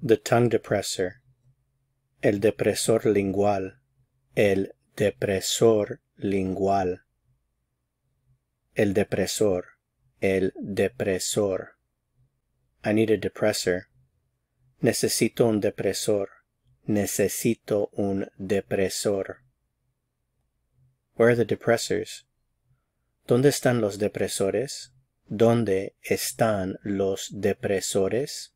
the tongue depressor, el depresor lingual, el depresor lingual, el depresor, el depresor. I need a depressor. Necesito un depresor. Necesito un depresor. Where are the depressors? ¿Dónde están los depresores? ¿Dónde están los depresores?